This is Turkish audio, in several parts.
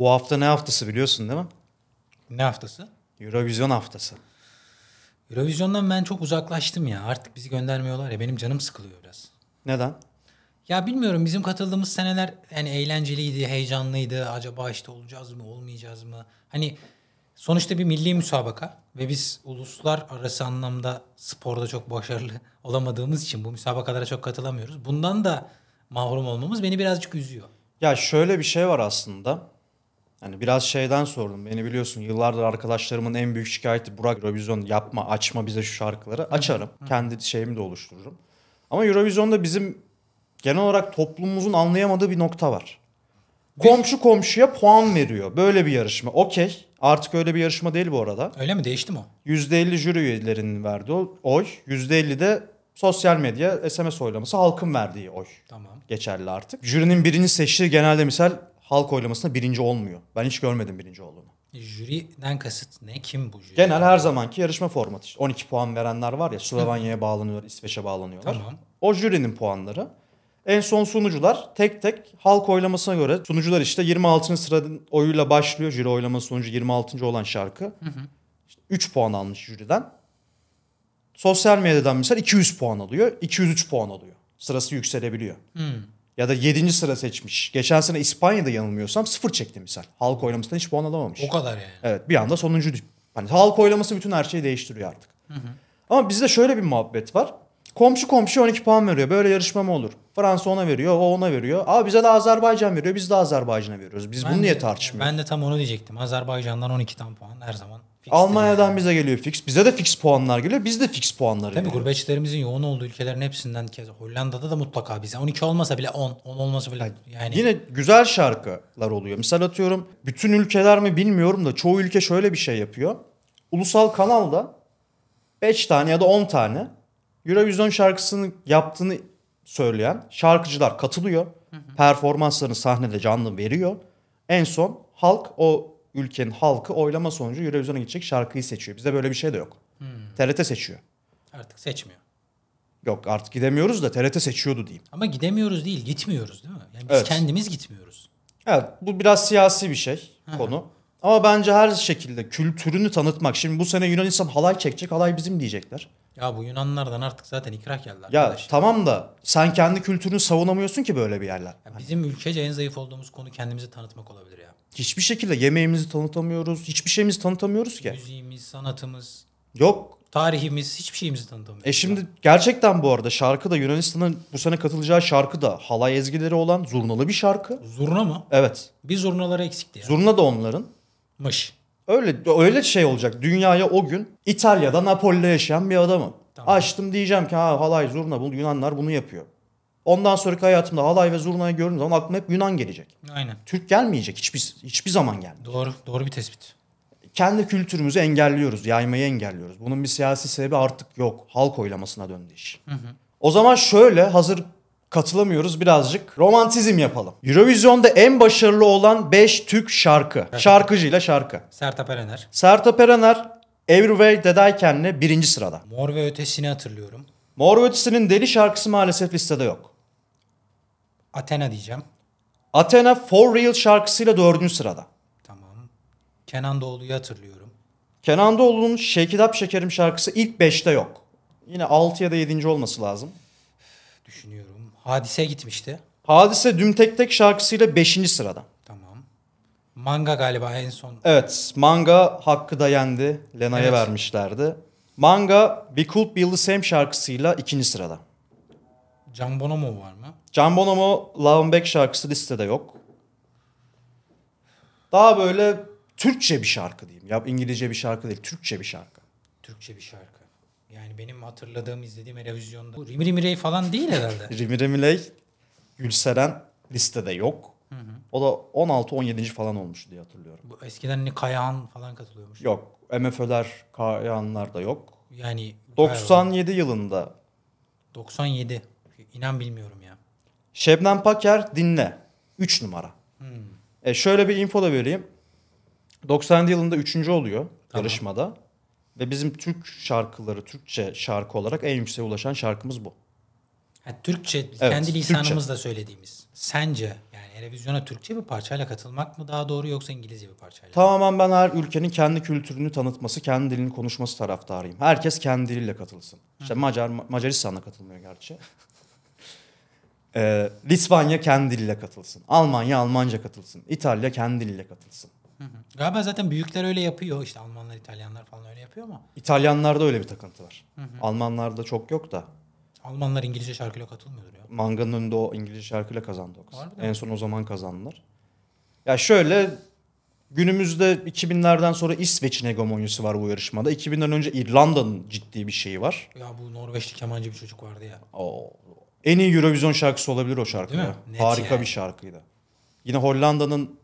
Bu hafta ne haftası biliyorsun değil mi? Ne haftası? Eurovision haftası. Eurovision'dan ben çok uzaklaştım ya. Artık bizi göndermiyorlar ya. Benim canım sıkılıyor biraz. Neden? Ya bilmiyorum bizim katıldığımız seneler yani eğlenceliydi, heyecanlıydı. Acaba işte olacağız mı, olmayacağız mı? Hani sonuçta bir milli müsabaka ve biz uluslar arası anlamda sporda çok başarılı olamadığımız için bu müsabakalara çok katılamıyoruz. Bundan da mahrum olmamız beni birazcık üzüyor. Ya şöyle bir şey var aslında. Hani biraz şeyden sordum. Beni biliyorsun yıllardır arkadaşlarımın en büyük şikayeti Burak Eurovision yapma açma bize şu şarkıları. Açarım. Kendi şeyimi de oluştururum. Ama Eurovision'da bizim genel olarak toplumumuzun anlayamadığı bir nokta var. Komşu komşuya puan veriyor. Böyle bir yarışma. Okey. Artık öyle bir yarışma değil bu arada. Öyle mi? Değişti mi o? %50 jüri üyelerinin verdiği oy. %50 de sosyal medya SMS oylaması halkın verdiği oy. Tamam. Geçerli artık. Jürinin birini seçtiği genelde misal halk oylamasında birinci olmuyor. Ben hiç görmedim birinci olduğunu. Jüriden kasıt ne? Kim bu jüri? Genel her zamanki yarışma formatı. İşte 12 puan verenler var ya Slovanya'ya bağlanıyorlar, İsveç'e bağlanıyorlar. Tamam. O jürinin puanları. En son sunucular tek tek halk oylamasına göre sunucular işte 26. sıranın oyuyla başlıyor. Jüri oylaması sonucu 26. olan şarkı. Hı hı. İşte 3 puan almış jüriden. Sosyal medyadan mesela 200 puan alıyor. 203 puan alıyor. Sırası yükselebiliyor. Hı ya da 7. sıra seçmiş. Geçen sene İspanya'da yanılmıyorsam sıfır çekti misal. Halk oylamasından hiç puan alamamış. O kadar yani. Evet bir anda sonuncu. Hani halk oylaması bütün her şeyi değiştiriyor artık. Hı hı. Ama bizde şöyle bir muhabbet var. Komşu komşu 12 puan veriyor. Böyle yarışma mı olur? Fransa ona veriyor, o ona veriyor. Aa bize de Azerbaycan veriyor, biz de Azerbaycan'a veriyoruz. Biz ben bunu de, niye tartışmıyoruz? Ben de tam onu diyecektim. Azerbaycan'dan 12 tam puan her zaman Fix Almanya'dan bize geliyor fix. Bize de fix puanlar geliyor. Biz de fix puanlar Tabii geliyor. gurbetçilerimizin yoğun olduğu ülkelerin hepsinden kez. Hollanda'da da mutlaka bize. 12 olmasa bile 10. 10 olmasa bile yani. Yine güzel şarkılar oluyor. Misal atıyorum bütün ülkeler mi bilmiyorum da çoğu ülke şöyle bir şey yapıyor. Ulusal kanalda 5 tane ya da 10 tane Eurovision şarkısını yaptığını söyleyen şarkıcılar katılıyor. Hı hı. Performanslarını sahnede canlı veriyor. En son halk o ülkenin halkı oylama sonucu Eurovision'a gidecek şarkıyı seçiyor. Bizde böyle bir şey de yok. Hmm. TRT seçiyor. Artık seçmiyor. Yok artık gidemiyoruz da TRT seçiyordu diyeyim. Ama gidemiyoruz değil gitmiyoruz değil mi? Yani biz evet. kendimiz gitmiyoruz. Evet bu biraz siyasi bir şey konu. Ama bence her şekilde kültürünü tanıtmak. Şimdi bu sene Yunanistan halay çekecek halay bizim diyecekler. Ya bu Yunanlardan artık zaten ikrah geldi arkadaş. Ya tamam da sen kendi kültürünü savunamıyorsun ki böyle bir yerler. Ya bizim ülkece en zayıf olduğumuz konu kendimizi tanıtmak olabilir ya. Hiçbir şekilde yemeğimizi tanıtamıyoruz. Hiçbir şeyimizi tanıtamıyoruz ki. Müziğimiz, sanatımız. Yok. Tarihimiz, hiçbir şeyimizi tanıtamıyoruz. E şimdi gerçekten bu arada şarkı da Yunanistan'ın bu sene katılacağı şarkı da halay ezgileri olan zurnalı bir şarkı. Zurna mı? Evet. Bir zurnaları eksikti yani. Zurna da onların. Mış. Öyle öyle şey olacak. Dünyaya o gün İtalya'da Napoli'de yaşayan bir adamı Tamam. Açtım diyeceğim ki ha halay zurna bu Yunanlar bunu yapıyor. Ondan sonraki hayatımda halay ve zurnayı gördüğüm zaman aklıma hep Yunan gelecek. Aynen. Türk gelmeyecek. Hiçbir hiçbir zaman gelmeyecek. Doğru. Doğru bir tespit. Kendi kültürümüzü engelliyoruz. Yaymayı engelliyoruz. Bunun bir siyasi sebebi artık yok. Halk oylamasına döndü iş. Hı hı. O zaman şöyle hazır katılamıyoruz birazcık romantizm yapalım. Eurovision'da en başarılı olan 5 Türk şarkı. Evet. Şarkıcıyla şarkı. Sertab Erener. Sertab Erener Everywhere That I birinci sırada. Mor ve Ötesi'ni hatırlıyorum. Mor ve Ötesi'nin Deli şarkısı maalesef listede yok. Athena diyeceğim. Athena For Real şarkısıyla dördüncü sırada. Tamam. Kenan Doğulu'yu hatırlıyorum. Kenan Doğulu'nun Shake It Up Şekerim şarkısı ilk beşte yok. Yine 6 ya da yedinci olması lazım. Düşünüyorum. Hadise gitmişti. Hadise Düm Tek Tek şarkısıyla beşinci sırada. Tamam. Manga galiba en son. Evet. Manga hakkı da yendi. Lena'ya evet. vermişlerdi. Manga Be Cool Be The Same şarkısıyla ikinci sırada. Can Bonomo var mı? Can Bonomo Love Back şarkısı listede yok. Daha böyle Türkçe bir şarkı diyeyim. Ya İngilizce bir şarkı değil, Türkçe bir şarkı. Türkçe bir şarkı. Yani benim hatırladığım, izlediğim televizyonda. Bu Rimri Mirey falan değil herhalde. Rimri Mirey, Gülseren listede yok. Hı hı. O da 16-17. falan olmuş diye hatırlıyorum. Bu eskiden ne Kayahan falan katılıyormuş. Yok. MFÖ'ler, Kayahanlar da yok. Yani 97 galiba. yılında. 97. İnan bilmiyorum Şebnem Paker dinle. 3 numara. Hmm. E şöyle bir info da vereyim. 90 yılında 3. oluyor tamam. yarışmada. Ve bizim Türk şarkıları, Türkçe şarkı olarak en yükseğe ulaşan şarkımız bu. Ha, Türkçe, evet, kendi lisanımızla Türkçe. söylediğimiz. Sence yani Erevizyon'a Türkçe bir parçayla katılmak mı daha doğru yoksa İngilizce bir parçayla? Tamamen ben her ülkenin kendi kültürünü tanıtması, kendi dilini konuşması taraftarıyım. Herkes kendi diliyle katılsın. İşte Hı. Macar, Macaristan'la katılmıyor gerçi. E, Litvanya kendi diliyle katılsın. Almanya Almanca katılsın. İtalya kendi diliyle katılsın. Hı hı. Galiba zaten büyükler öyle yapıyor. işte Almanlar, İtalyanlar falan öyle yapıyor ama. İtalyanlarda öyle bir takıntı var. Hı hı. Almanlarda çok yok da. Almanlar İngilizce şarkıyla katılmıyordur ya. Manga'nın önünde o İngilizce şarkıyla kazandı o kız. en son o zaman kazandılar. Ya şöyle günümüzde 2000'lerden sonra İsveç'in hegemonyası var bu yarışmada. 2000'den önce İrlanda'nın ciddi bir şeyi var. Ya bu Norveçli kemancı bir çocuk vardı ya. Oo, en iyi Eurovision şarkısı olabilir o şarkı. Değil Mi? Harika yani. bir şarkıydı. Yine Hollanda'nın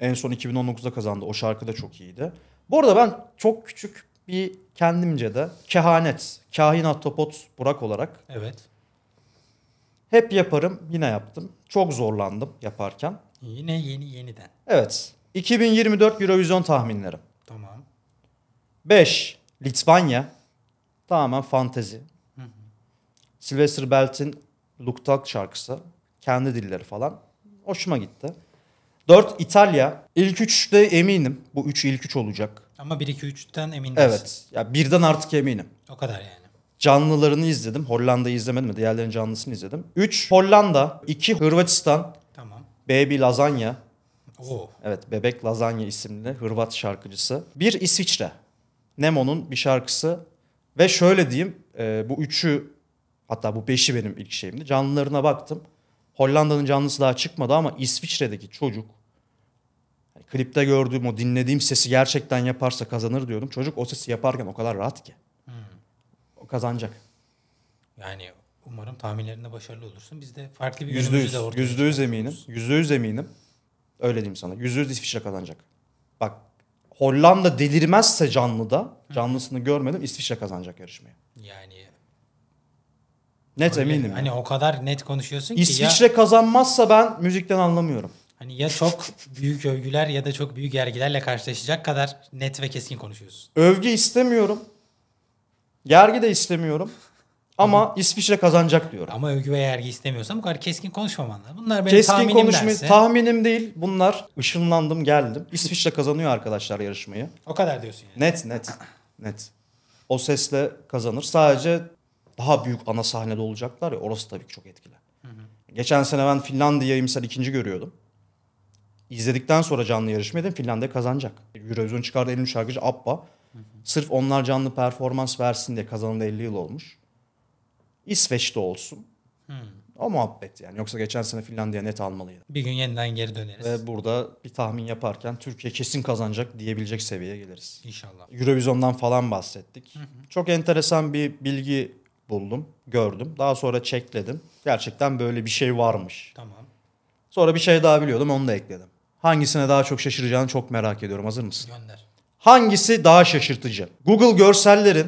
en son 2019'da kazandı. O şarkı da çok iyiydi. Bu arada ben çok küçük bir kendimce de kehanet, kahin atopot, Burak olarak. Evet. Hep yaparım, yine yaptım. Çok zorlandım yaparken. Yine yeni yeniden. Evet. 2024 Eurovision tahminlerim. Tamam. 5. Litvanya. Tamamen fantezi. Hı hı. Sylvester Belt'in Look şarkısı. Kendi dilleri falan. Hoşuma gitti. 4 İtalya. İlk üçte eminim. Bu üç ilk üç olacak. Ama 1 2 3'ten emin değilsin. Evet. Ya birden artık eminim. O kadar yani. Canlılarını izledim. Hollanda'yı izlemedim mi? Diğerlerin canlısını izledim. 3 Hollanda, 2 Hırvatistan. Tamam. Baby Lazanya. Oo. Evet, Bebek Lazanya isimli Hırvat şarkıcısı. Bir İsviçre. Nemo'nun bir şarkısı. Ve şöyle diyeyim, e, bu üçü Hatta bu beşi benim ilk şeyimdi. Canlılarına baktım. Hollanda'nın canlısı daha çıkmadı ama İsviçre'deki çocuk yani klipte gördüğüm o dinlediğim sesi gerçekten yaparsa kazanır diyordum. Çocuk o sesi yaparken o kadar rahat ki. Hmm. O kazanacak. Yani umarım tahminlerinde başarılı olursun. Biz de farklı bir yüzde yüz, Yüzde yüz eminim. Yüzde yüz eminim. Öyle diyeyim sana. Yüzde yüz İsviçre kazanacak. Bak Hollanda delirmezse canlıda, canlısını görmedim İsviçre kazanacak yarışmayı. Yani Net Öyle. eminim. Hani yani. o kadar net konuşuyorsun İsviçre ki. İsviçre ya... kazanmazsa ben müzikten anlamıyorum. Hani ya çok büyük övgüler ya da çok büyük yergilerle karşılaşacak kadar net ve keskin konuşuyorsun. Övgü istemiyorum. Yergi de istemiyorum. Ama Hı. İsviçre kazanacak diyorum. Ama övgü ve yergi istemiyorsan bu kadar keskin konuşmaman lazım. Bunlar benim keskin tahminim konuşma, derse... Tahminim değil. Bunlar ışınlandım geldim. İsviçre kazanıyor arkadaşlar yarışmayı. O kadar diyorsun yani. Net net. net. O sesle kazanır. Sadece daha büyük ana sahnede olacaklar ya orası tabii ki çok etkili. Hı hı. Geçen sene ben Finlandiya'yı misal ikinci görüyordum. İzledikten sonra canlı yarışmayı da Finlandiya kazanacak. Eurovision çıkardı 50 şarkıcı Abba. Hı hı. Sırf onlar canlı performans versin diye kazanıldı 50 yıl olmuş. İsveç'te olsun. Hı. O muhabbet yani. Yoksa geçen sene Finlandiya net almalıydı. Bir gün yeniden geri döneriz. Ve burada bir tahmin yaparken Türkiye kesin kazanacak diyebilecek seviyeye geliriz. İnşallah. Eurovision'dan falan bahsettik. Hı hı. Çok enteresan bir bilgi buldum, gördüm. Daha sonra çekledim. Gerçekten böyle bir şey varmış. Tamam. Sonra bir şey daha biliyordum onu da ekledim. Hangisine daha çok şaşıracağını çok merak ediyorum. Hazır mısın? Gönder. Hangisi daha şaşırtıcı? Google görsellerin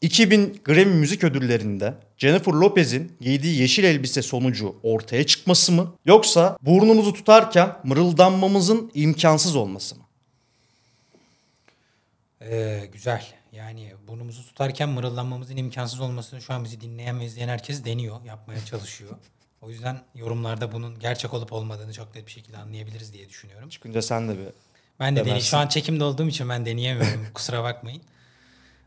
2000 Grammy Müzik Ödülleri'nde Jennifer Lopez'in giydiği yeşil elbise sonucu ortaya çıkması mı? Yoksa burnumuzu tutarken mırıldanmamızın imkansız olması mı? Ee, güzel. Yani burnumuzu tutarken mırıldanmamızın imkansız olması şu an bizi dinleyen ve izleyen herkes deniyor, yapmaya çalışıyor. o yüzden yorumlarda bunun gerçek olup olmadığını çok net bir şekilde anlayabiliriz diye düşünüyorum. Çıkınca sen de bir ben de deney şu an çekimde olduğum için ben deneyemiyorum. Kusura bakmayın.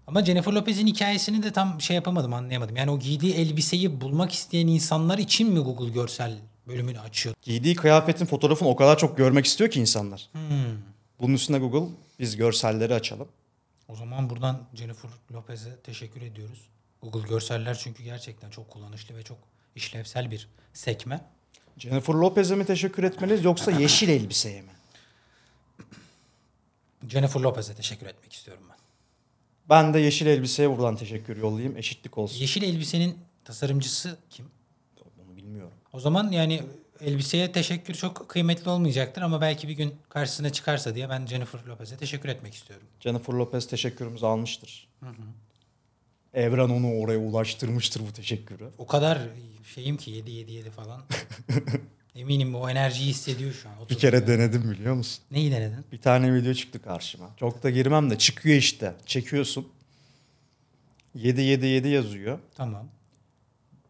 Ama Jennifer Lopez'in hikayesini de tam şey yapamadım, anlayamadım. Yani o giydiği elbiseyi bulmak isteyen insanlar için mi Google görsel bölümünü açıyor? Giydiği kıyafetin fotoğrafını o kadar çok görmek istiyor ki insanlar. Hmm. Bunun üstüne Google biz görselleri açalım. O zaman buradan Jennifer Lopez'e teşekkür ediyoruz. Google görseller çünkü gerçekten çok kullanışlı ve çok işlevsel bir sekme. Jennifer Lopez'e mi teşekkür etmeliyiz yoksa yeşil elbiseye mi? Jennifer Lopez'e teşekkür etmek istiyorum ben. Ben de yeşil elbiseye buradan teşekkür yollayayım. Eşitlik olsun. Yeşil elbisenin tasarımcısı kim? Onu bilmiyorum. O zaman yani elbiseye teşekkür çok kıymetli olmayacaktır ama belki bir gün karşısına çıkarsa diye ben Jennifer Lopez'e teşekkür etmek istiyorum. Jennifer Lopez teşekkürümüzü almıştır. Hı hı. Evren onu oraya ulaştırmıştır bu teşekkürü. O kadar şeyim ki 7 7 7 falan. Eminim o enerjiyi hissediyor şu an. Bir kere yani. denedim biliyor musun? Neyi denedin? Bir tane video çıktı karşıma. Çok da girmem de çıkıyor işte. Çekiyorsun. 7 7 7 yazıyor. Tamam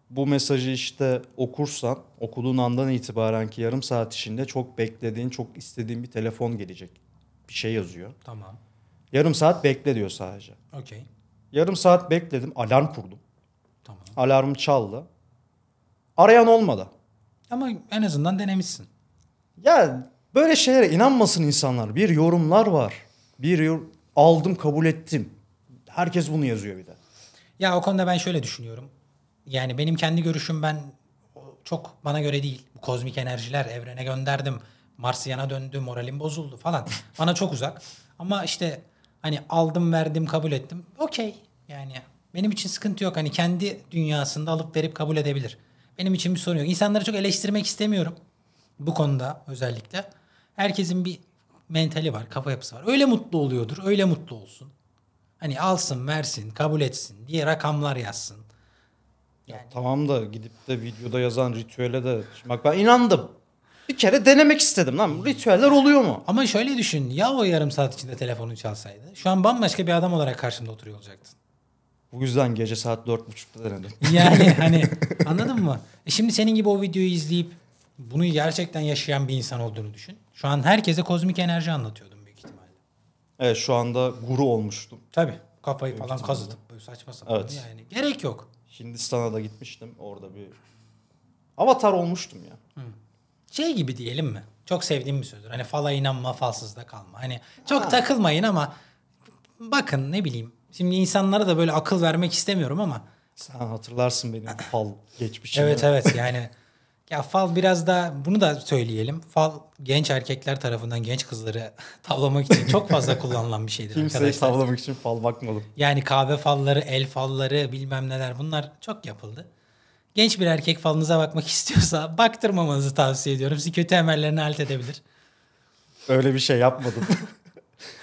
bu mesajı işte okursan okuduğun andan itibaren ki yarım saat içinde çok beklediğin, çok istediğin bir telefon gelecek. Bir şey yazıyor. Tamam. Yarım saat bekle diyor sadece. Okey. Yarım saat bekledim. Alarm kurdum. Tamam. Alarm çaldı. Arayan olmadı. Ama en azından denemişsin. Ya böyle şeylere inanmasın insanlar. Bir yorumlar var. Bir yor aldım kabul ettim. Herkes bunu yazıyor bir de. Ya o konuda ben şöyle düşünüyorum yani benim kendi görüşüm ben çok bana göre değil. Bu kozmik enerjiler evrene gönderdim. Marsiyana döndü, moralim bozuldu falan. bana çok uzak. Ama işte hani aldım, verdim, kabul ettim. Okey. Yani benim için sıkıntı yok. Hani kendi dünyasında alıp verip kabul edebilir. Benim için bir sorun yok. İnsanları çok eleştirmek istemiyorum. Bu konuda özellikle. Herkesin bir mentali var, kafa yapısı var. Öyle mutlu oluyordur, öyle mutlu olsun. Hani alsın, versin, kabul etsin diye rakamlar yazsın. Yani. Ya, tamam da gidip de videoda yazan ritüele de bak ben inandım. Bir kere denemek istedim lan. Ritüeller oluyor mu? Ama şöyle düşün. Ya o yarım saat içinde telefonu çalsaydı. Şu an bambaşka bir adam olarak karşımda oturuyor olacaktın. Bu yüzden gece saat dört buçukta denedim. Yani hani anladın mı? E şimdi senin gibi o videoyu izleyip bunu gerçekten yaşayan bir insan olduğunu düşün. Şu an herkese kozmik enerji anlatıyordum büyük ihtimalle. Evet şu anda guru olmuştum. Tabii kafayı büyük falan ihtimalle. kazıdım. Böyle saçma sapan. Evet. Yani gerek yok. Hindistan'a da gitmiştim. Orada bir avatar olmuştum ya. Hmm. Şey gibi diyelim mi? Çok sevdiğim bir sözdür. Hani fala inanma, falsızda kalma. Hani çok ha. takılmayın ama bakın ne bileyim. Şimdi insanlara da böyle akıl vermek istemiyorum ama. Sen hatırlarsın benim fal geçmişimi. evet evet yani Ya fal biraz da bunu da söyleyelim. Fal genç erkekler tarafından genç kızları tavlamak için çok fazla kullanılan bir şeydir Kimseyi arkadaşlar. tavlamak için fal bakmadım. Yani kahve falları, el falları bilmem neler bunlar çok yapıldı. Genç bir erkek falınıza bakmak istiyorsa baktırmamanızı tavsiye ediyorum. Sizi kötü emellerini halt edebilir. Öyle bir şey yapmadım.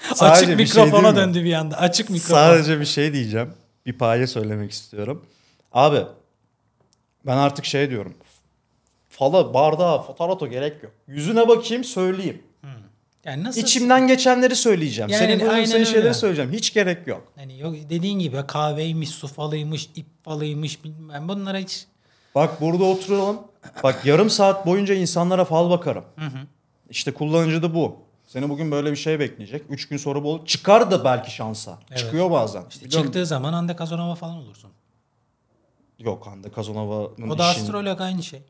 Sadece Açık şey mikrofona şey döndü bir anda. Açık mikrofon. Sadece bir şey diyeceğim. Bir paye söylemek istiyorum. Abi ben artık şey diyorum falı, bardağı, tarato gerek yok. Yüzüne bakayım söyleyeyim. Hmm. Yani nasıl? İçimden geçenleri söyleyeceğim. Yani senin aynen senin şeyleri söyleyeceğim. Hiç gerek yok. Yani yok dediğin gibi kahveymiş, su falıymış, ip falıymış bilmem bunlara hiç. Bak burada oturalım. Bak yarım saat boyunca insanlara fal bakarım. İşte kullanıcı da bu. Seni bugün böyle bir şey bekleyecek. Üç gün sonra bol çıkar da belki şansa. Evet. Çıkıyor bazen. İşte Biliyor çıktığı musun? zaman Ande Kazanova falan olursun. Yok Ande Kazanova'nın O da işin... astrolog aynı şey.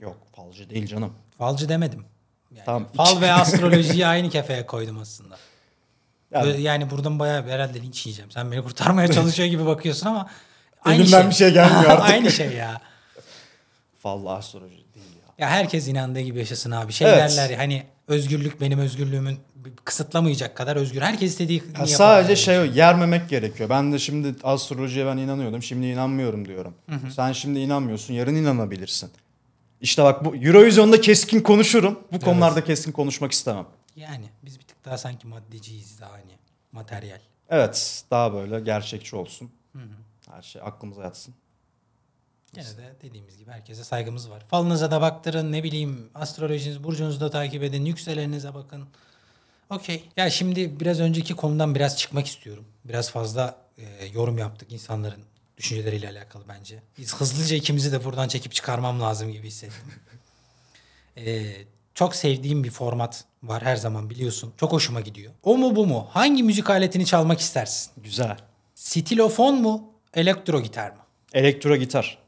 Yok falcı değil canım. Falcı demedim. Yani tamam. Fal ve astrolojiyi aynı kefeye koydum aslında. Yani, yani buradan bayağı herhalde linç yiyeceğim. Sen beni kurtarmaya çalışıyor gibi bakıyorsun ama aynı Elimden şey. bir şey gelmiyor artık. aynı şey ya. Fal astroloji değil ya. Ya herkes inandığı gibi yaşasın abi. Şey evet. derler ya hani özgürlük benim özgürlüğümün kısıtlamayacak kadar özgür. Herkes istediği ya sadece şey o, yermemek gerekiyor. Ben de şimdi astrolojiye ben inanıyordum. Şimdi inanmıyorum diyorum. Hı hı. Sen şimdi inanmıyorsun. Yarın inanabilirsin. İşte bak bu Eurovision'da keskin konuşurum. Bu evet. konularda keskin konuşmak istemem. Yani biz bir tık daha sanki maddeciyiz daha hani materyal. Evet daha böyle gerçekçi olsun. Hı hı. Her şey aklımıza yatsın. Gene de dediğimiz gibi herkese saygımız var. Falınıza da baktırın ne bileyim astrolojiniz burcunuzu da takip edin. Yükseleninize bakın. Okey. Ya şimdi biraz önceki konudan biraz çıkmak istiyorum. Biraz fazla e, yorum yaptık insanların düşünceleriyle alakalı bence. Biz Hızlıca ikimizi de buradan çekip çıkarmam lazım gibi hissettim. ee, çok sevdiğim bir format var her zaman biliyorsun. Çok hoşuma gidiyor. O mu bu mu? Hangi müzik aletini çalmak istersin? Güzel. Stilofon mu? Elektro gitar mı? Elektro gitar.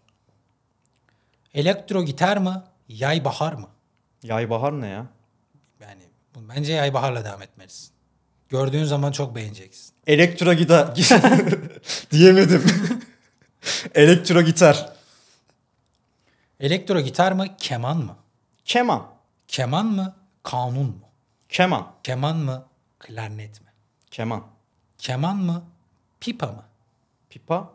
Elektro gitar mı? Yay bahar mı? Yay bahar ne ya? Yani bence yay baharla devam etmelisin. Gördüğün zaman çok beğeneceksin. Elektro gitar diyemedim. Elektro gitar. Elektro gitar mı? Keman mı? Keman. Keman mı? Kanun mu? Keman. Keman mı? Klarnet mi? Keman. Keman mı? Pipa mı? Pipa?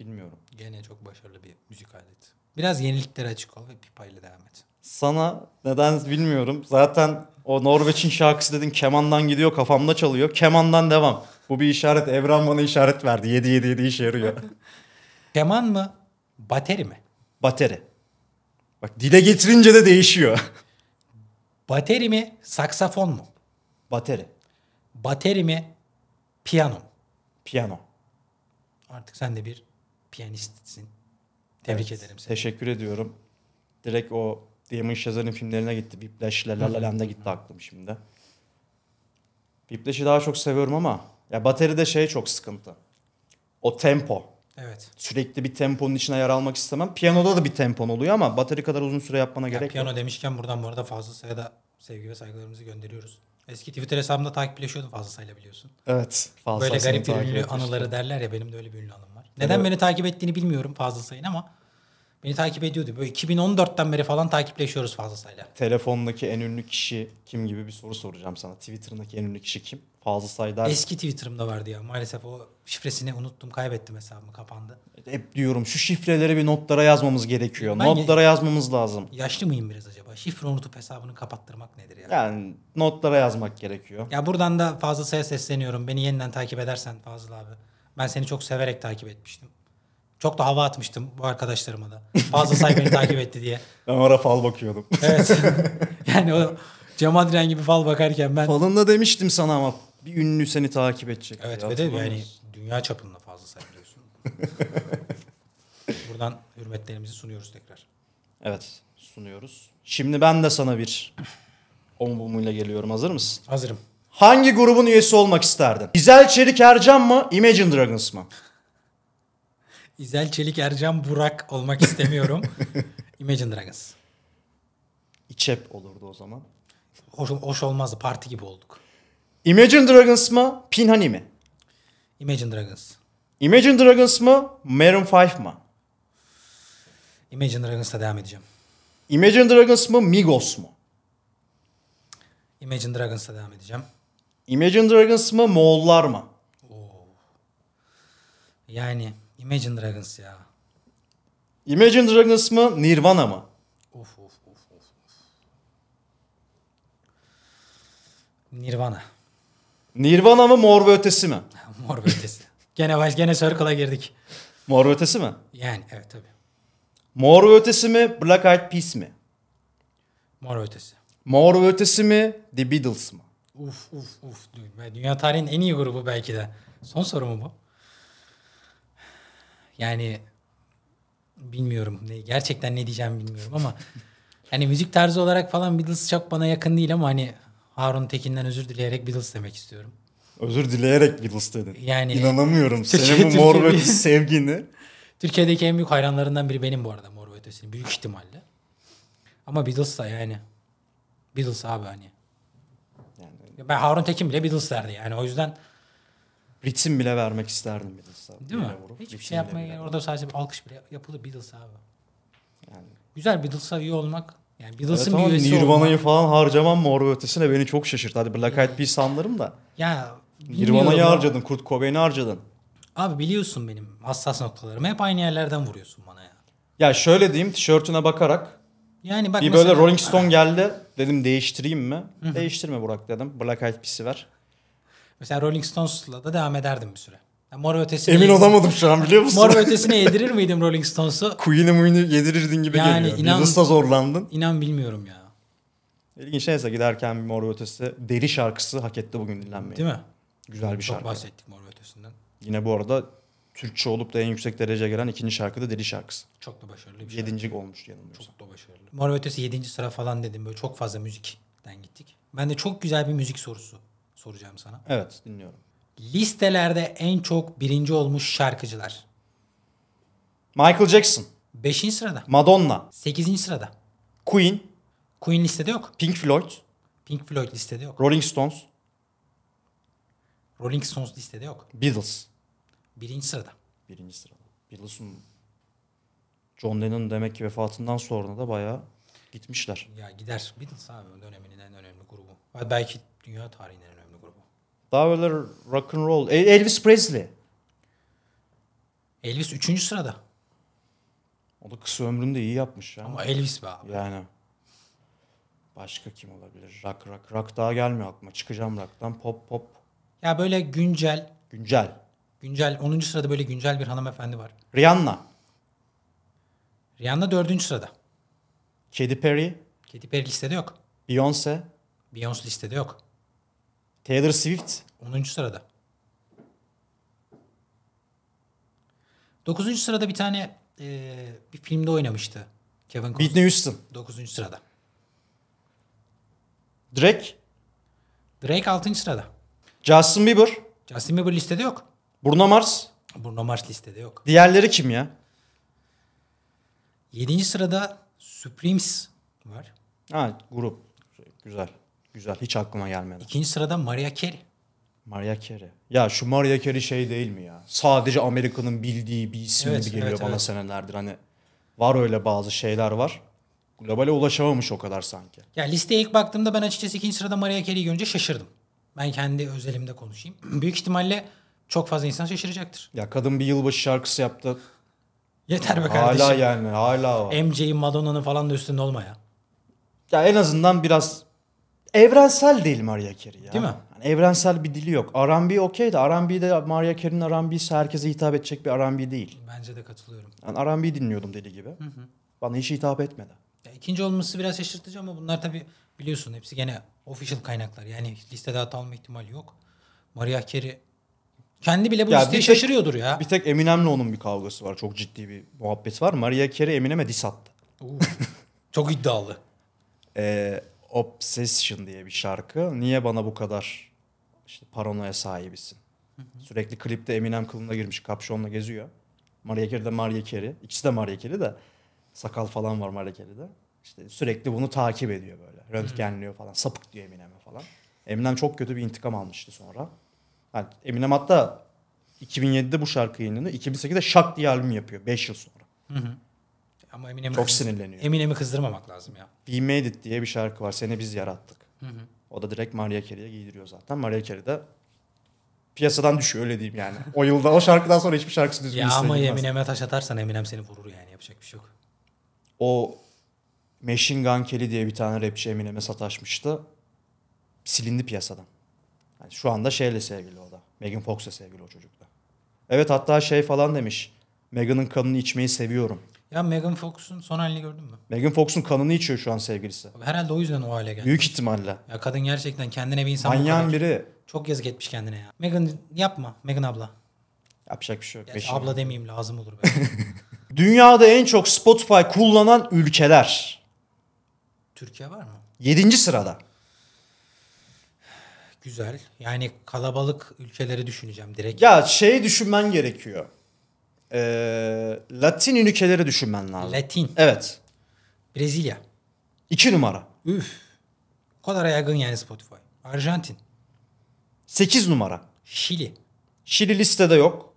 Bilmiyorum. Gene çok başarılı bir müzik aleti. Biraz yeniliklere açık ol ve pipayla devam et. Sana neden bilmiyorum. Zaten o Norveç'in şarkısı dedin kemandan gidiyor kafamda çalıyor. Kemandan devam. Bu bir işaret. Evren bana işaret verdi. 7 7 7 işe yarıyor. Keman mı? Bateri mi? Bateri. Bak dile getirince de değişiyor. Bateri mi? Saksafon mu? Bateri. Bateri mi? Piyano mu? Piyano. Artık sen de bir piyanistsin. Tebrik evet, ederim seni. Teşekkür ediyorum. Direkt o Damon Chazelle'in filmlerine gitti. Whiplash, La La Land'a gitti aklım şimdi. Whiplash'i daha çok seviyorum ama ya bateride şey çok sıkıntı. O tempo. Evet. Sürekli bir temponun içine yer almak istemem. Piyanoda da bir tempon oluyor ama bateri kadar uzun süre yapmana ya gerek piyano yok. Piyano demişken buradan bu arada fazla sayıda sevgi ve saygılarımızı gönderiyoruz. Eski Twitter hesabımda takipleşiyordum fazla Say'la biliyorsun. Evet. Fazıl Böyle garip bir ünlü anıları derler ya benim de öyle bir ünlü anım var. Neden evet. beni takip ettiğini bilmiyorum fazla Say'ın ama beni takip ediyordu. Böyle 2014'ten beri falan takipleşiyoruz fazla Say'la. Telefondaki en ünlü kişi kim gibi bir soru soracağım sana. Twitter'daki en ünlü kişi kim? fazla sayıda... Eski Twitter'ımda vardı ya maalesef o şifresini unuttum kaybettim hesabımı kapandı. Hep diyorum şu şifreleri bir notlara yazmamız gerekiyor. Ben notlara yazmamız lazım. Yaşlı mıyım biraz acaba? Şifre unutup hesabını kapattırmak nedir ya? Yani? yani notlara yazmak gerekiyor. Ya buradan da fazla sayı sesleniyorum. Beni yeniden takip edersen Fazıl abi. Ben seni çok severek takip etmiştim. Çok da hava atmıştım bu arkadaşlarıma da. Fazla say beni takip etti diye. Ben ara fal bakıyordum. evet. yani o Cem Adrian gibi fal bakarken ben... Falında demiştim sana ama bir ünlü seni takip edecek. Evet ve de yani dünya çapında fazla seyrediyorsun. Buradan hürmetlerimizi sunuyoruz tekrar. Evet sunuyoruz. Şimdi ben de sana bir ombumuyla geliyorum. Hazır mısın? Hazırım. Hangi grubun üyesi olmak isterdin? İzel Çelik Ercan mı? Imagine Dragons mı? İzel Çelik Ercan Burak olmak istemiyorum. Imagine Dragons. İçep olurdu o zaman. Hoş, hoş olmazdı. Parti gibi olduk. Imagine Dragons mı? Pinhani mi? Imagine Dragons. Imagine Dragons mı? Maroon 5 mı? Imagine Dragons'la devam edeceğim. Imagine Dragons mı? Migos mu? Imagine Dragons'la devam edeceğim. Imagine Dragons mı? Moğollar mı? Oo. Yani Imagine Dragons ya. Imagine Dragons mı? Nirvana mı? Of of of of. Nirvana. Nirvana mı Mor ve Ötesi mi? Mor ve Ötesi. gene baş gene Circle'a girdik. Mor ve Ötesi mi? Yani evet tabii. Mor ve Ötesi mi Black Eyed Peas mi? Mor ve Ötesi. Mor ve Ötesi mi The Beatles mı? Uf uf uf. Dünya tarihinin en iyi grubu belki de. Son soru mu bu? Yani bilmiyorum. gerçekten ne diyeceğimi bilmiyorum ama hani müzik tarzı olarak falan Beatles çok bana yakın değil ama hani Harun Tekin'den özür dileyerek Beatles demek istiyorum. Özür dileyerek Beatles dedin. Yani inanamıyorum. Türkiye, Senin bu mor ve sevgini. Türkiye'deki en büyük hayranlarından biri benim bu arada mor ve ötesini. Büyük ihtimalle. Ama Beatles da yani. Beatles abi hani. Yani, ben Harun Tekin bile Beatles derdi yani. O yüzden Ritim bile vermek isterdim Beatles'a. Değil mi? Vurup, Hiçbir şey yapmaya orada sadece bir alkış bile yapılır Beatles abi. Yani. Güzel Beatles'a iyi olmak yani Beatles'ın evet, bir üyesi Nirvana'yı olma. falan harcamam mı ve ötesine beni çok şaşırttı. Hadi Black Eyed Peas anlarım da. Ya Nirvana'yı harcadın, Kurt Cobain'i harcadın. Abi biliyorsun benim hassas noktalarımı. Hep aynı yerlerden vuruyorsun bana ya. Ya şöyle diyeyim tişörtüne bakarak. Yani bak bir mesela... böyle Rolling Stone geldi. Dedim değiştireyim mi? Değiştirme Burak dedim. Black Eyed Peas'i ver. Mesela Rolling Stones'la da devam ederdim bir süre. Mor ötesine Emin olamadım şu an biliyor musun? Mor ötesine yedirir miydim Rolling Stones'u? Queen'i Muin'i yedirirdin gibi yani geliyor. Inan, Beatles'ta zorlandın. İnan bilmiyorum ya. İlginç neyse giderken bir Mor ötesi deri şarkısı hak etti bugün dinlenmeyi. Değil mi? Güzel bir Çok şarkı. Çok bahsettik Mor ötesinden. Yine bu arada Türkçe olup da en yüksek derece gelen ikinci şarkı da Deli şarkısı. Çok da başarılı bir şarkı. Yedinci olmuştu yanılmıyorsam. Çok da başarılı. Mor ötesi yedinci sıra falan dedim. Böyle çok fazla müzikten gittik. Ben de çok güzel bir müzik sorusu soracağım sana. Evet dinliyorum. Listelerde en çok birinci olmuş şarkıcılar. Michael Jackson. Beşinci sırada. Madonna. Sekizinci sırada. Queen. Queen listede yok. Pink Floyd. Pink Floyd listede yok. Rolling Stones. Rolling Stones listede yok. Beatles. Birinci sırada. Birinci sırada. Beatles'ın John Lennon demek ki vefatından sonra da bayağı gitmişler. Ya gider. Beatles abi döneminin en önemli grubu. Belki dünya tarihinin en daha böyle rock and roll. E, Elvis Presley. Elvis üçüncü sırada. O da kısa ömründe iyi yapmış ya. Ama Elvis be abi. Yani. Başka kim olabilir? Rock rock rock daha gelmiyor aklıma. Çıkacağım rock'tan. Pop pop. Ya böyle güncel. Güncel. Güncel. Onuncu sırada böyle güncel bir hanımefendi var. Rihanna. Rihanna dördüncü sırada. Katy Perry. Katy Perry listede yok. Beyoncé. Beyoncé listede yok. Taylor Swift. 10. sırada. 9. sırada bir tane e, bir filmde oynamıştı. Kevin Costner. Whitney Houston. 9. sırada. Drake. Drake 6. sırada. Justin Bieber. Justin Bieber listede yok. Bruno Mars. Bruno Mars listede yok. Diğerleri kim ya? 7. sırada Supremes var. Ha grup. Güzel. Güzel. Hiç aklıma gelmedi. İkinci sırada Maria Carey. Maria Carey. Ya şu Maria Carey şey değil mi ya? Sadece Amerika'nın bildiği bir isim evet, gibi geliyor evet, bana evet. senelerdir. Hani var öyle bazı şeyler var. Globale ulaşamamış o kadar sanki. Ya listeye ilk baktığımda ben açıkçası ikinci sırada Maria Carey'i görünce şaşırdım. Ben kendi özelimde konuşayım. Büyük ihtimalle çok fazla insan şaşıracaktır. Ya kadın bir yılbaşı şarkısı yaptı. Yeter be kardeşim. Hala yani hala var. MJ'in Madonna'nın falan da üstünde olma ya. Ya en azından biraz evrensel değil Maria Carey ya. Değil mi? Yani evrensel bir dili yok. R&B okey de R&B de Maria Carey'nin R&B'si herkese hitap edecek bir R&B değil. Bence de katılıyorum. Yani R&B dinliyordum deli gibi. Hı hı. Bana hiç hitap etmedi. Ya ikinci olması biraz şaşırtıcı ama bunlar tabii biliyorsun hepsi gene official kaynaklar. Yani listede hata olma ihtimali yok. Maria Carey kendi bile bu ya listeye şaşırıyordur ya. Bir tek Eminem'le onun bir kavgası var. Çok ciddi bir muhabbet var. Maria Carey Eminem'e diss attı. Oo, çok iddialı. Ee, Obsession diye bir şarkı. Niye bana bu kadar işte paranoya sahibisin? Hı hı. Sürekli klipte Eminem kılığına girmiş. Kapşonla geziyor. Mariah Carey de Mariah Carey. İkisi de Mariah Carey de. Sakal falan var Mariah Carey'de. İşte sürekli bunu takip ediyor böyle. Röntgenliyor falan. Sapık diyor Eminem'e falan. Eminem çok kötü bir intikam almıştı sonra. Yani Eminem hatta 2007'de bu şarkı yayınlanıyor. 2008'de Şak diye albüm yapıyor 5 yıl sonra. Hı hı. Ama Eminem'i Çok kızdır. sinirleniyor. Eminem'i kızdırmamak lazım ya. We Made It diye bir şarkı var. Seni biz yarattık. Hı hı. O da direkt Maria Carey'e giydiriyor zaten. Maria Carey de piyasadan düşüyor öyle diyeyim yani. O yılda o şarkıdan sonra hiçbir şarkısı düzgün Ya ama Eminem'e taş atarsan Eminem seni vurur yani yapacak bir şey yok. O Machine Gun Kelly diye bir tane rapçi Eminem'e sataşmıştı. Silindi piyasadan. Yani şu anda şeyle sevgili o da. Megan Fox'la sevgili o çocukla. Evet hatta şey falan demiş. Megan'ın kanını içmeyi seviyorum. Ya Megan Fox'un son halini gördün mü? Megan Fox'un kanını içiyor şu an sevgilisi. Herhalde o yüzden o hale geldi. Büyük ihtimalle. Ya kadın gerçekten kendine bir insan Manyağın biri. Çok yazık etmiş kendine ya. Megan yapma. Megan abla. Yapacak bir şey yok. Gerçi abla yani. demeyeyim lazım olur. Dünyada en çok Spotify kullanan ülkeler. Türkiye var mı? Yedinci sırada. Güzel. Yani kalabalık ülkeleri düşüneceğim direkt. Ya şey düşünmen gerekiyor e, Latin ülkeleri düşünmen lazım. Latin. Evet. Brezilya. İki numara. Üf. O kadar yaygın yani Spotify. Arjantin. Sekiz numara. Şili. Şili listede yok.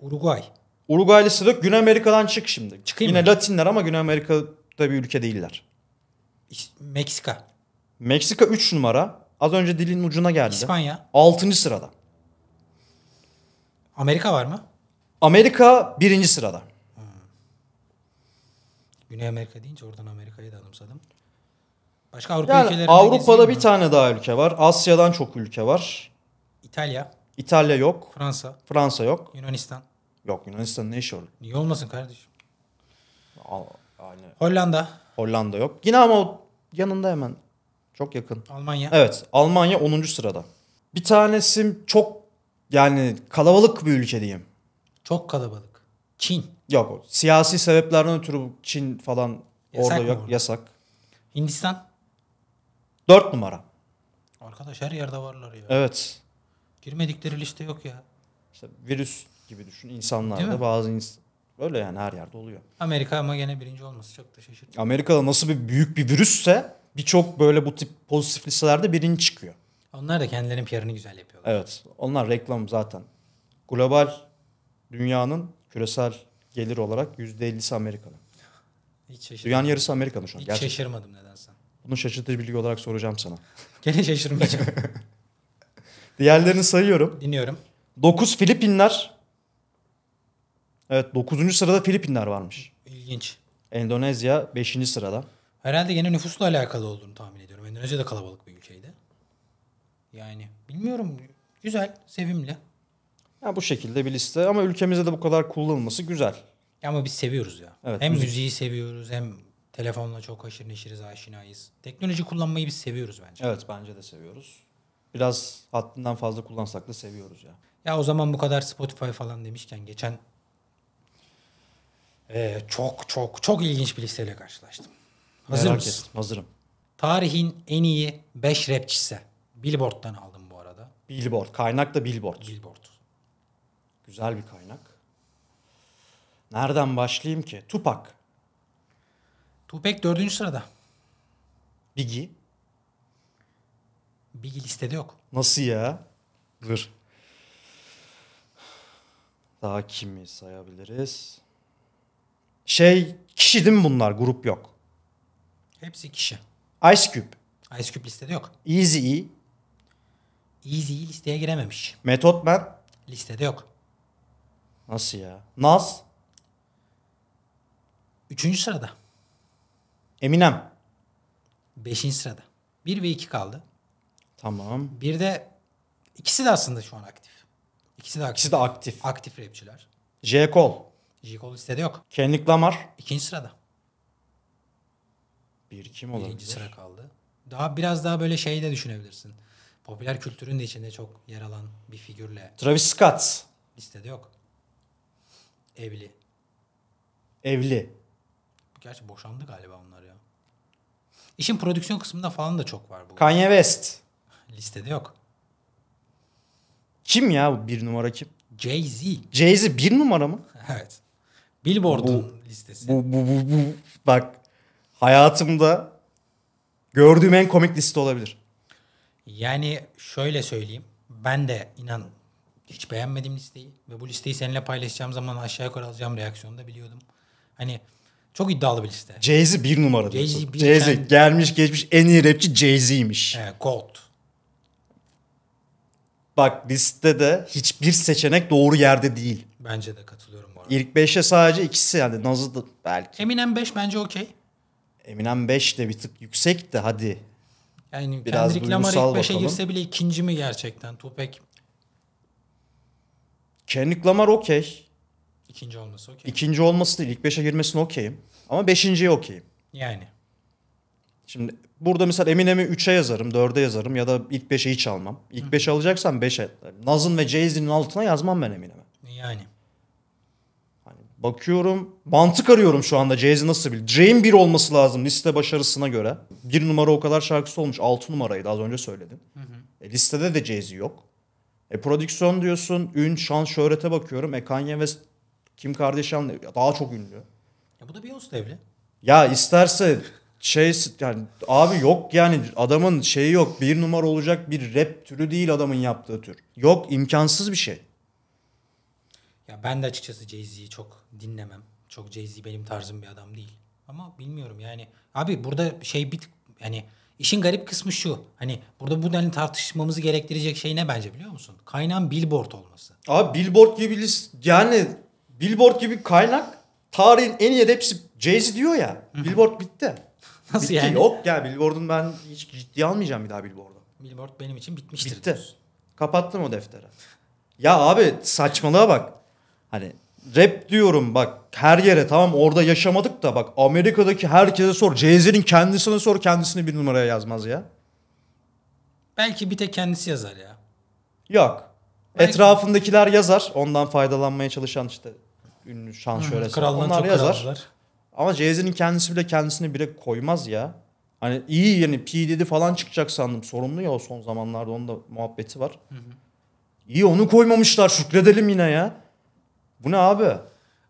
Uruguay. Uruguay listede yok. Güney Amerika'dan çık şimdi. Çıkayım Yine mi? Latinler ama Güney Amerika'da bir ülke değiller. Meksika. Meksika 3 numara. Az önce dilin ucuna geldi. İspanya. 6. sırada. Amerika var mı? Amerika birinci sırada. Hmm. Güney Amerika deyince oradan Amerika'yı da anımsadım. Başka Avrupa yani ülkelerinde Avrupa'da bir mi? tane daha ülke var. Asya'dan çok ülke var. İtalya. İtalya yok. Fransa. Fransa yok. Yunanistan. Yok Yunanistan ne işi olur? Niye olmasın kardeşim? Al, Hollanda. Hollanda yok. Yine ama yanında hemen. Çok yakın. Almanya. Evet. Almanya 10. sırada. Bir tanesi çok yani kalabalık bir ülke diyeyim. Çok kalabalık. Çin. Yok siyasi sebeplerden ötürü Çin falan yasak orada yok. Orada? Yasak. Hindistan. Dört numara. Arkadaş her yerde varlar ya. Evet. Girmedikleri liste yok ya. İşte virüs gibi düşün. İnsanlarda bazı insan Öyle yani her yerde oluyor. Amerika ama gene birinci olması çok da şaşırtıcı. Amerika'da nasıl bir büyük bir virüsse birçok böyle bu tip pozitif listelerde birinci çıkıyor. Onlar da kendilerinin PR'ını güzel yapıyorlar. Evet. Onlar reklam zaten. Global dünyanın küresel gelir olarak %50'si Amerika'nın. Hiç şaşırmadım. Dünyanın yarısı Amerika'da şu an. Hiç gerçekten. şaşırmadım nedense. Bunu şaşırtıcı bilgi olarak soracağım sana. Gene şaşırmayacağım. Diğerlerini sayıyorum. Dinliyorum. 9 Filipinler. Evet 9. sırada Filipinler varmış. İlginç. Endonezya 5. sırada. Herhalde yine nüfusla alakalı olduğunu tahmin ediyorum. Endonezya da kalabalık bir ülkeydi. Yani bilmiyorum. Güzel, sevimli. Yani bu şekilde bir liste ama ülkemizde de bu kadar kullanılması güzel. Ama biz seviyoruz ya. Evet, hem müzik. müziği seviyoruz hem telefonla çok aşırı neşiriz, aşinayız. Teknoloji kullanmayı biz seviyoruz bence. Evet bence de seviyoruz. Biraz hattından fazla kullansak da seviyoruz ya. Ya o zaman bu kadar Spotify falan demişken geçen ee, çok çok çok ilginç bir listeyle karşılaştım. Hazır Merak mısın? Ettim, hazırım. Tarihin en iyi 5 rapçisi. Billboard'dan aldım bu arada. Billboard. Kaynak da Billboard. Billboard. Güzel bir kaynak. Nereden başlayayım ki? Tupac. Tupac dördüncü sırada. Biggie. Biggie listede yok. Nasıl ya? Dur. Daha kimi sayabiliriz? Şey kişi değil mi bunlar? Grup yok. Hepsi kişi. Ice Cube. Ice Cube listede yok. Easy E. Easy E listeye girememiş. Method Man. Listede yok. Nasıl ya? Nas? Üçüncü sırada. Eminem. Beşinci sırada. Bir ve iki kaldı. Tamam. Bir de ikisi de aslında şu an aktif. İkisi de aktif. İkisi de aktif. Aktif rapçiler. J. Cole. J. Cole listede yok. Kendrick Lamar. İkinci sırada. Bir kim olabilir? Birinci sıra kaldı. Daha biraz daha böyle şey de düşünebilirsin. Popüler kültürün de içinde çok yer alan bir figürle. Travis Scott. Listede yok. Evli. Evli. Gerçi boşandı galiba onlar ya. İşin prodüksiyon kısmında falan da çok var bu. Kanye West. Listede yok. Kim ya bu bir numara kim? Jay-Z. Jay-Z bir numara mı? evet. Billboard'un bu, listesi. Bu, bu, bu, bu, bak hayatımda gördüğüm en komik liste olabilir. Yani şöyle söyleyeyim. Ben de inan hiç beğenmedim listeyi. Ve bu listeyi seninle paylaşacağım zaman aşağı yukarı alacağım reaksiyonu da biliyordum. Hani çok iddialı bir liste. Jay-Z bir numara diyorsun. Jay-Z, bir Jay-Z sen... gelmiş geçmiş en iyi rapçi Jay-Z'ymiş. Evet, Gold. Bak listede hiçbir seçenek doğru yerde değil. Bence de katılıyorum bu arada. İlk 5'e sadece ikisi yani Naz'ı da belki. Eminem 5 bence okey. Eminem 5 de bir tık yüksek de hadi. Yani Biraz Kendrick Lamar ilk 5'e girse bile ikinci mi gerçekten? Tupac Kendrick Lamar okey. İkinci olması okey. İkinci olması değil. İlk beşe girmesine okeyim. Ama beşinciye okeyim. Yani. Şimdi burada mesela Eminem'i 3'e yazarım, 4'e yazarım ya da ilk 5'e hiç almam. İlk 5'e alacaksan 5'e. Naz'ın ve Jay-Z'nin altına yazmam ben Eminem'e. Yani. Hani bakıyorum, mantık arıyorum şu anda Jay-Z nasıl bil. Jay'in 1 olması lazım liste başarısına göre. 1 numara o kadar şarkısı olmuş, 6 numaraydı az önce söyledim. Hı hı. E, listede de Jay-Z yok. E prodüksiyon diyorsun, ün, şans, şöhrete bakıyorum. E Kanye West, Kim Kardashian daha çok ünlü. Ya bu da Beyoncé devli. Ya isterse şey yani abi yok yani adamın şeyi yok. Bir numara olacak bir rap türü değil adamın yaptığı tür. Yok imkansız bir şey. Ya ben de açıkçası Jay-Z'yi çok dinlemem. Çok Jay-Z benim tarzım bir adam değil. Ama bilmiyorum yani. Abi burada şey bir yani İşin garip kısmı şu. Hani burada bu denli tartışmamızı gerektirecek şey ne bence biliyor musun? Kaynağın Billboard olması. Abi Billboard gibi list yani Billboard gibi kaynak tarihin en iyi hepsi Jay-Z diyor ya. Billboard bitti. Nasıl bitti. yani? Yok ya Billboard'un ben hiç ciddiye almayacağım bir daha Billboard'u. Billboard benim için bitmiştir. Bitti. Diyorsun. Kapattım o defteri. Ya abi saçmalığa bak. Hani Rap diyorum bak her yere tamam orada yaşamadık da bak Amerika'daki herkese sor. Jay-Z'nin kendisine sor kendisini bir numaraya yazmaz ya. Belki bir tek kendisi yazar ya. Yok. Belki... Etrafındakiler yazar. Ondan faydalanmaya çalışan işte ünlü şansölye. Onlar yazar. Ama Jay-Z'nin kendisi bile kendisini bile koymaz ya. Hani iyi yani P dedi falan çıkacak sandım. Sorumlu ya o son zamanlarda onun da muhabbeti var. Hı hı. İyi onu koymamışlar şükredelim yine ya. Bu ne abi?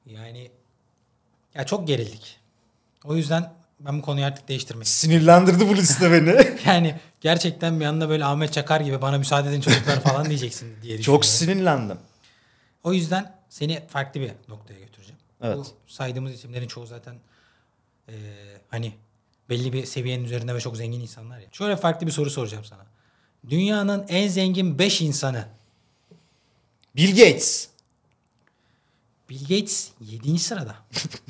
Yani ya çok gerildik. O yüzden ben bu konuyu artık değiştirmek Sinirlendirdi bu liste beni. yani gerçekten bir anda böyle Ahmet Çakar gibi bana müsaade edin çocuklar falan diyeceksin diye Çok sinirlendim. O yüzden seni farklı bir noktaya götüreceğim. Evet. Bu saydığımız isimlerin çoğu zaten e, hani belli bir seviyenin üzerinde ve çok zengin insanlar ya. Şöyle farklı bir soru soracağım sana. Dünyanın en zengin 5 insanı. Bill Gates. Bill Gates 7. sırada.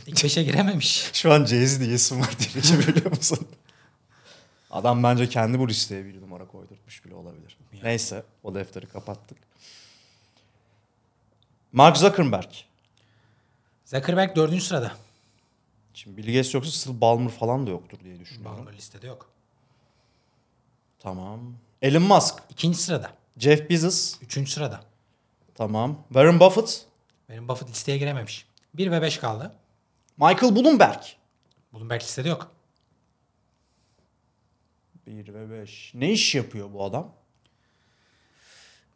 İlk 5'e girememiş. Şu an Jay-Z isim var derece biliyor musun? Adam bence kendi bu listeye bir numara koydurmuş bile olabilir. Yani. Neyse o defteri kapattık. Mark Zuckerberg. Zuckerberg 4. sırada. Şimdi Bill Gates yoksa Syl Balmer falan da yoktur diye düşünüyorum. Balmer listede yok. Tamam. Elon Musk. ikinci sırada. Jeff Bezos. Üçüncü sırada. Tamam. Warren Buffett. Benim Buffett listeye girememiş. 1 ve 5 kaldı. Michael Bloomberg. Bloomberg listede yok. 1 ve 5. Ne iş yapıyor bu adam?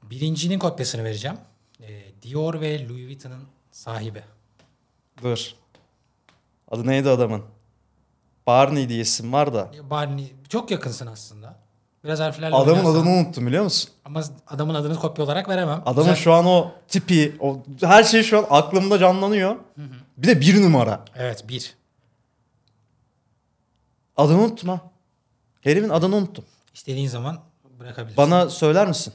Birincinin kopyasını vereceğim. E, Dior ve Louis Vuitton'ın sahibi. Dur. Adı neydi adamın? Barney diye isim var da. Barney. Çok yakınsın aslında. Biraz harflerle Adamın oynarsan. adını unuttum biliyor musun? Ama adamın adını kopya olarak veremem. Adamın Güzel. şu an o tipi, o her şey şu an aklımda canlanıyor. Hı hı. Bir de bir numara. Evet bir. Adını unutma. Herimin adını unuttum. İstediğin zaman bırakabilirsin. Bana söyler misin?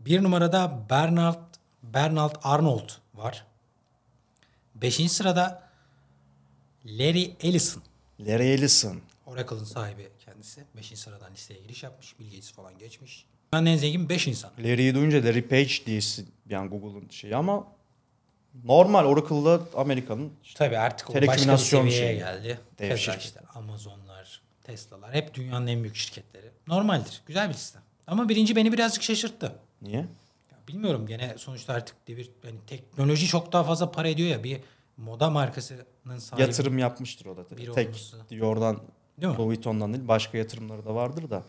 Bir numarada Bernard, Bernard Arnold var. Beşinci sırada Larry Ellison. Larry Ellison. Oracle'ın sahibi kendisi. Beşinci sıradan listeye giriş yapmış. Bill Gates falan geçmiş. Ben en zengin beş insan. Larry'i duyunca Larry Page diyesi yani Google'ın şeyi ama normal Oracle'da Amerika'nın işte Tabii artık o başka bir seviyeye şeyi. geldi. Dev Tesla işte Amazon'lar, Tesla'lar hep dünyanın en büyük şirketleri. Normaldir. Güzel bir sistem. Ama birinci beni birazcık şaşırttı. Niye? Ya bilmiyorum gene sonuçta artık devir yani teknoloji çok daha fazla para ediyor ya bir moda markasının sahibi. Yatırım yapmıştır o da. Biri tek olması. oradan Değil Louis Vuitton'dan değil başka yatırımları da vardır da.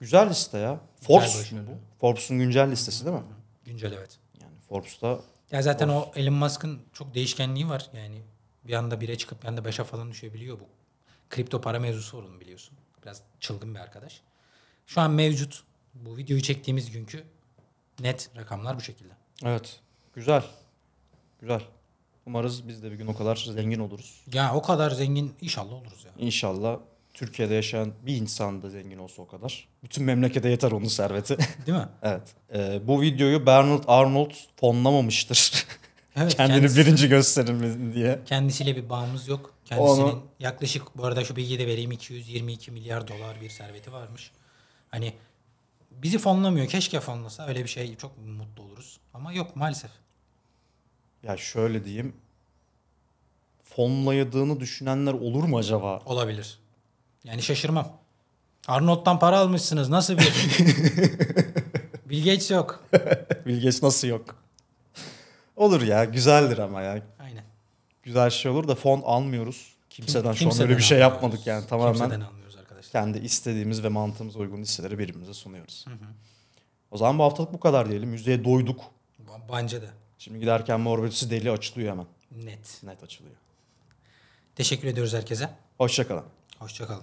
Güzel liste ya. Forbes Forbes'un güncel listesi değil mi? Güncel evet. Yani Forbes'ta ya zaten Forbes. o Elon Musk'ın çok değişkenliği var. Yani bir anda 1'e çıkıp bir anda 5'e falan düşebiliyor bu. Kripto para mevzusu var onu biliyorsun. Biraz çılgın bir arkadaş. Şu an mevcut bu videoyu çektiğimiz günkü net rakamlar bu şekilde. Evet. Güzel. Güzel. Umarız biz de bir gün o kadar zengin oluruz. Ya o kadar zengin inşallah oluruz ya. İnşallah Türkiye'de yaşayan bir insan da zengin olsa o kadar. Bütün memlekete yeter onun serveti. Değil mi? evet. Ee, bu videoyu Bernard Arnold fonlamamıştır. Evet, Kendini kendisi, birinci gösterilmesin diye. Kendisiyle bir bağımız yok. Kendisinin Onu... yaklaşık bu arada şu bilgiyi de vereyim 222 milyar dolar bir serveti varmış. Hani bizi fonlamıyor. Keşke fonlasa. Öyle bir şey çok mutlu oluruz. Ama yok maalesef ya şöyle diyeyim fonlayadığını düşünenler olur mu acaba? Olabilir. Yani şaşırmam. Arnold'dan para almışsınız. Nasıl bir... Bill yok. Bill nasıl yok? Olur ya. Güzeldir ama ya. Aynen. Güzel şey olur da fon almıyoruz. Kimseden, Kim, şu an bir şey yapmadık yani. Tamamen kimseden almıyoruz arkadaşlar. Kendi istediğimiz ve mantığımıza uygun listeleri birbirimize sunuyoruz. Hı hı. O zaman bu haftalık bu kadar diyelim. Yüzdeye doyduk. Bence de. Şimdi giderken Morbius'u deli açılıyor hemen. Net. Net açılıyor. Teşekkür ediyoruz herkese. Hoşçakalın. Hoşçakalın.